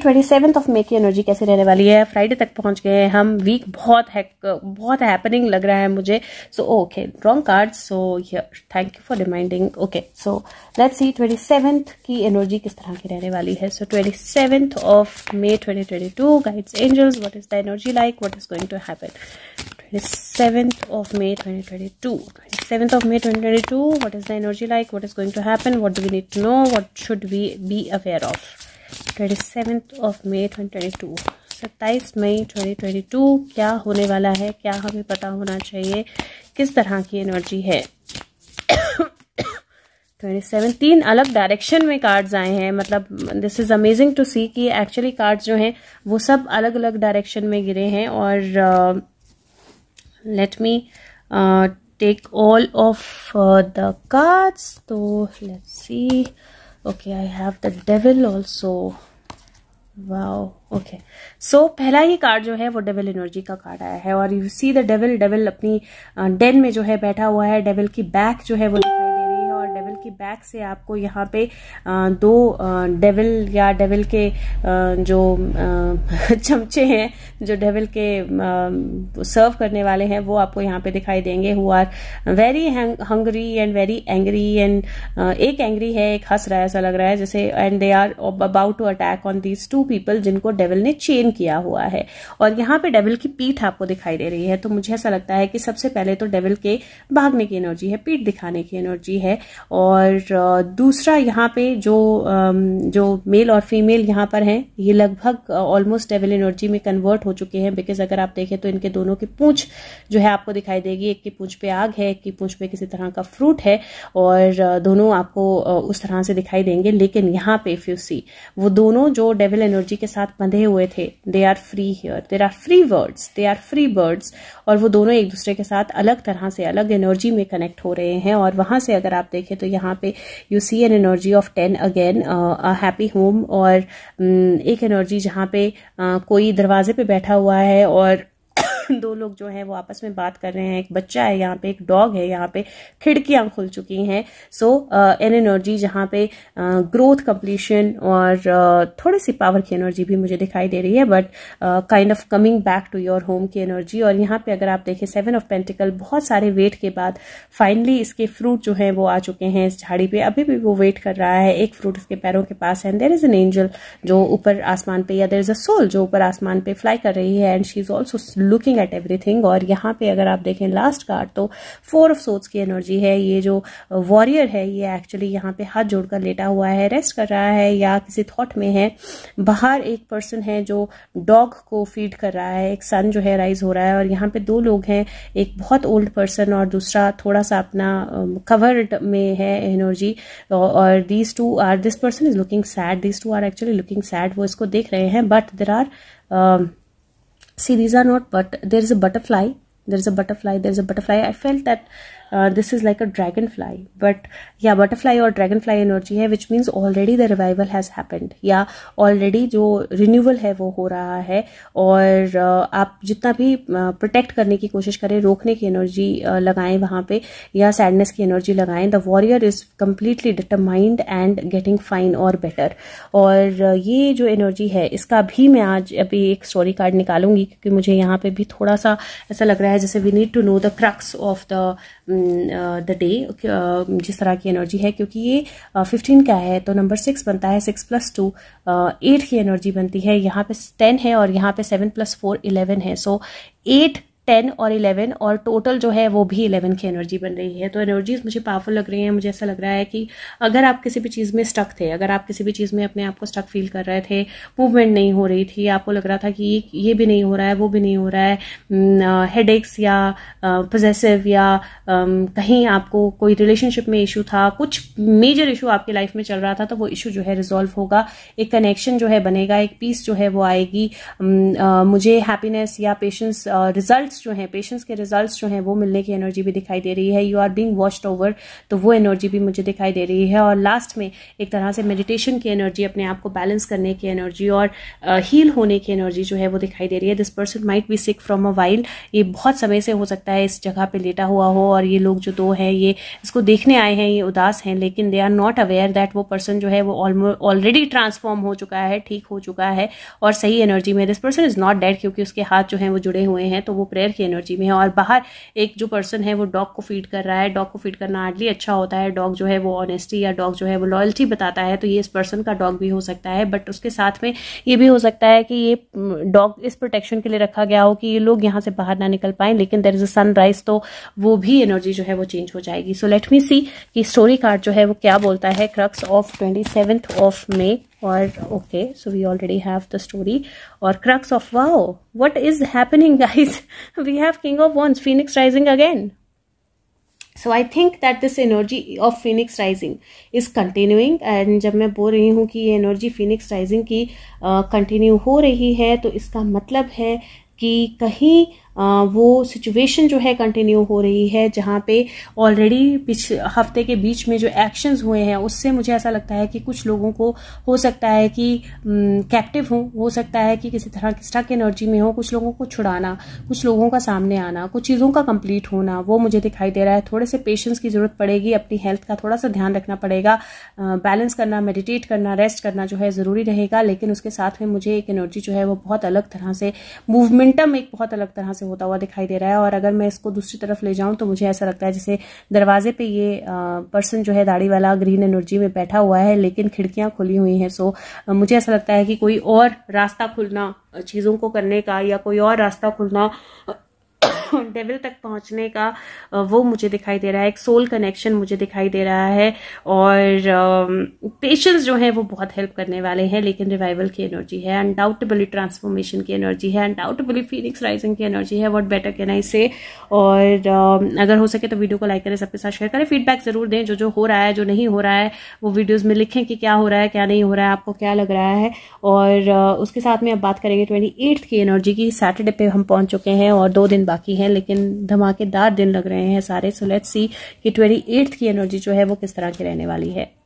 twenty seventh of मे की energy कैसे रहने वाली है फ्राइडे तक पहुंच गए हैं हम वीक बहुत है बहुत हैपनिंग लग रहा है मुझे so okay wrong card so thank you for reminding okay so let's see twenty seventh की एनर्जी किस तरह की रहने वाली है so twenty seventh of May twenty twenty two guides angels what is the energy like what is going to happen twenty of May twenty twenty two twenty seven of May twenty twenty two what is the energy like what is going to happen what do we need to know what should we be aware of twenty seventh of May twenty twenty two सत्ताईस मई twenty twenty to क्या होने वाला है क्या हमें पता होना चाहिए किस तरह की एनर्जी है ट्वेंटी सेवन तीन अलग डायरेक्शन में कार्ड्स आए हैं मतलब this is amazing to see कि एक्चुअली कार्ड्स जो हैं वो सब अलग अलग डायरेक्शन में गिरे हैं और let me take all of the cards तो let's see okay I have the devil also wow okay so पहला ही कार्ड जो है वो डेविल एनर्जी का कार्ड आया है और you see the devil devil अपनी डेन में जो है बैठा हुआ है डेविल की बैक जो है वो कि बैक से आपको यहाँ पे दो डेविल या डेविल के जो चमचे हैं जो डेविल के सर्व करने वाले हैं वो आपको यहाँ पे दिखाई देंगे who are very hungry and very angry and एक एंग्री है एक हंस रहा है ऐसा लग रहा है जैसे and they are about to attack on these two people जिनको डेविल ने चेन किया हुआ है और यहाँ पे डेविल की पीठ आपको दिखाई दे रही है तो मुझे ऐसा लगता है कि सबसे पहले तो डेविल के भागने की एनर्जी है पीठ दिखाने की एनर्जी है और और दूसरा यहाँ पे जो जो मेल और फीमेल यहाँ पर हैं ये लगभग ऑलमोस्ट डेविल एनर्जी में कन्वर्ट हो चुके हैं बिकॉज अगर आप देखें तो इनके दोनों की पूंछ जो है आपको दिखाई देगी एक की पूंछ पे आग है एक की पूंछ पे किसी तरह का फ्रूट है और दोनों आपको उस तरह से दिखाई देंगे लेकिन यहाँ पे इफ यू सी वो दोनों जो डेविल एनर्जी के साथ बंधे हुए थे they are free here there are free words they are free birds और वो दोनों एक दूसरे के साथ अलग तरह से अलग एनर्जी में कनेक्ट हो रहे हैं और वहां से अगर आप देखें तो यहाँ यहाँ पे you see an energy of ten again happy home और mm, एक एनर्जी जहाँ पे uh, कोई दरवाजे पे बैठा हुआ है और दो लोग जो हैं वो आपस में बात कर रहे हैं एक बच्चा है यहाँ पे एक डॉग है यहाँ पे खिड़कियां खुल चुकी हैं सो एन एनर्जी जहाँ पे ग्रोथ uh, कंप्लीशन और uh, थोड़ी सी पावर की एनर्जी भी मुझे दिखाई दे रही है but kind of coming back to your home की एनर्जी और यहाँ पे अगर आप देखें सेवन ऑफ पेंटिकल बहुत सारे वेट के बाद फाइनली इसके फ्रूट जो है वो आ चुके हैं इस झाड़ी पे अभी भी वो वेट कर रहा है एक फ्रूट इसके पैरों के पास है देर इज एन एंजल जो ऊपर आसमान पे या देर इज अ सोल जो ऊपर आसमान पे फ्लाई कर रही है and she is also looking looking at everything और यहाँ पे अगर आप देखें लास्ट कार्ड तो फोर ऑफ सोट्स की एनर्जी है ये जो वॉरियर uh, है ये एक्चुअली यहाँ पे हाथ जोड़कर लेटा हुआ है रेस्ट कर रहा है या किसी थॉट में है बाहर एक पर्सन है जो डॉग को फीड कर रहा है एक सन जो है राइज हो रहा है और यहाँ पे दो लोग हैं एक बहुत ओल्ड पर्सन और दूसरा थोड़ा सा अपना कवर्ड um, में है एनर्जी और these two are this person is looking sad these two are actually looking sad वो इसको देख रहे हैं but there are see these are not but there is a butterfly there is a butterfly there is a butterfly i felt that this is like a dragon fly but या butterfly और dragon fly energy है which means already the revival has happened या already जो renewal है वो हो रहा है और uh, आप जितना भी प्रोटेक्ट uh, करने की कोशिश करें रोकने की एनर्जी uh, लगाएं वहां पे या सैडनेस की एनर्जी लगाएं the warrior is completely determined and getting fine और बेटर uh, और ये जो एनर्जी है इसका भी मैं आज अभी एक स्टोरी कार्ड निकालूंगी क्योंकि मुझे यहाँ पे भी थोड़ा सा ऐसा लग रहा है जैसे we need to know the crux of the the uh, day uh, जिस तरह की एनर्जी है क्योंकि ये फिफ्टीन uh, का है तो नंबर सिक्स बनता है सिक्स प्लस टू एट की एनर्जी बनती है यहाँ पे टेन है और यहाँ पे सेवन प्लस फोर इलेवन है सो एट टेन और इलेवन और टोटल जो है वो भी इलेवन की एनर्जी बन रही है तो एनर्जीज मुझे पावरफुल लग रही हैं मुझे ऐसा लग रहा है कि अगर आप किसी भी चीज़ में स्टक थे अगर आप किसी भी चीज़ में अपने आप को स्टक फील कर रहे थे मूवमेंट नहीं हो रही थी आपको लग रहा था कि ये ये भी नहीं हो रहा है वो भी नहीं हो रहा है हेड या पोजेसिव या कहीं आपको कोई रिलेशनशिप में इशू था कुछ मेजर इशू आपकी लाइफ में चल रहा था तो वो इशू जो है रिजॉल्व होगा एक कनेक्शन जो है बनेगा एक पीस जो है वो आएगी मुझे हैप्पीनेस या पेशेंस रिजल्ट रिजल्ट्स जो हैं पेशेंट्स के रिजल्ट्स जो हैं वो मिलने की एनर्जी भी दिखाई दे रही है you are being washed over तो वो एनर्जी भी मुझे दिखाई दे रही है और लास्ट में एक तरह से मेडिटेशन की एनर्जी अपने आप को बैलेंस करने की एनर्जी और हील uh, होने की एनर्जी जो है वो दिखाई दे रही है this person might be sick from a wild ये बहुत समय से हो सकता है इस जगह पर लेटा हुआ हो और ये लोग जो दो हैं ये इसको देखने आए हैं ये उदास हैं लेकिन they are not aware that वो पर्सन जो है वो ऑलरेडी ट्रांसफॉर्म हो चुका है ठीक हो चुका है और सही एनर्जी में this person is not dead क्योंकि उसके हाथ जो है वो जुड़े हुए हैं तो वो प्रे एयर की एनर्जी में है और बाहर एक जो पर्सन है वो डॉग को फीड कर रहा है डॉग को फीड करना हार्डली अच्छा होता है डॉग जो है वो ऑनेस्टी या डॉग जो है वो लॉयल्टी बताता है तो ये इस पर्सन का डॉग भी हो सकता है बट उसके साथ में ये भी हो सकता है कि ये डॉग इस प्रोटेक्शन के लिए रखा गया हो कि ये लोग यहाँ से बाहर ना निकल पाए लेकिन देर इज अ सनराइज तो वो भी एनर्जी जो है वो चेंज हो जाएगी सो लेट मी सी कि स्टोरी कार्ड जो है वो क्या बोलता है crux of twenty of May और okay so we already have the story और crux of wow what is happening guys we have king of wands phoenix rising again so I think that this energy of phoenix rising is continuing and जब मैं बोल रही हूँ कि ये energy phoenix rising की continue uh, हो रही है तो इसका मतलब है कि कहीं वो सिचुएशन जो है कंटिन्यू हो रही है जहाँ पे ऑलरेडी पिछले हफ्ते के बीच में जो एक्शंस हुए हैं उससे मुझे ऐसा लगता है कि कुछ लोगों को हो सकता है कि कैप्टिव हो हो सकता है कि किसी तरह की स्टक एनर्जी में हो कुछ लोगों को छुड़ाना कुछ लोगों का सामने आना कुछ चीज़ों का कंप्लीट होना वो मुझे दिखाई दे रहा है थोड़े से पेशेंस की ज़रूरत पड़ेगी अपनी हेल्थ का थोड़ा सा ध्यान रखना पड़ेगा बैलेंस करना मेडिटेट करना रेस्ट करना जो है ज़रूरी रहेगा लेकिन उसके साथ में मुझे एक एनर्जी जो है वो बहुत अलग तरह से मूवमेंटम एक बहुत अलग तरह से से होता हुआ दिखाई दे रहा है और अगर मैं इसको दूसरी तरफ ले जाऊं तो मुझे ऐसा लगता है जैसे दरवाजे पे ये पर्सन जो है दाढ़ी वाला ग्रीन एनर्जी में बैठा हुआ है लेकिन खिड़कियां खुली हुई हैं सो मुझे ऐसा लगता है कि कोई और रास्ता खुलना चीज़ों को करने का या कोई और रास्ता खुलना डेविल तक पहुंचने का वो मुझे दिखाई दे रहा है एक सोल कनेक्शन मुझे दिखाई दे रहा है और पेशेंस जो है वो बहुत हेल्प करने वाले हैं लेकिन रिवाइवल की एनर्जी है अनडाउटेबली ट्रांसफॉर्मेशन की एनर्जी है अनडाउटेबली फीनिक्स राइजिंग की एनर्जी है what better can I say और अगर हो सके तो वीडियो को लाइक करें सबके साथ शेयर करें फीडबैक जरूर दें जो जो हो रहा है जो नहीं हो रहा है वो वीडियोज़ में लिखें कि क्या हो रहा है क्या नहीं हो रहा है आपको क्या लग रहा है और उसके साथ में अब बात करेंगे ट्वेंटी की एनर्जी की सैटरडे पे हम पहुंच चुके हैं और दो दिन बाकी हैं हैं लेकिन धमाकेदार दिन लग रहे हैं सारे सो लेट्स सी कि ट्वेंटी की एनर्जी जो है वो किस तरह की रहने वाली है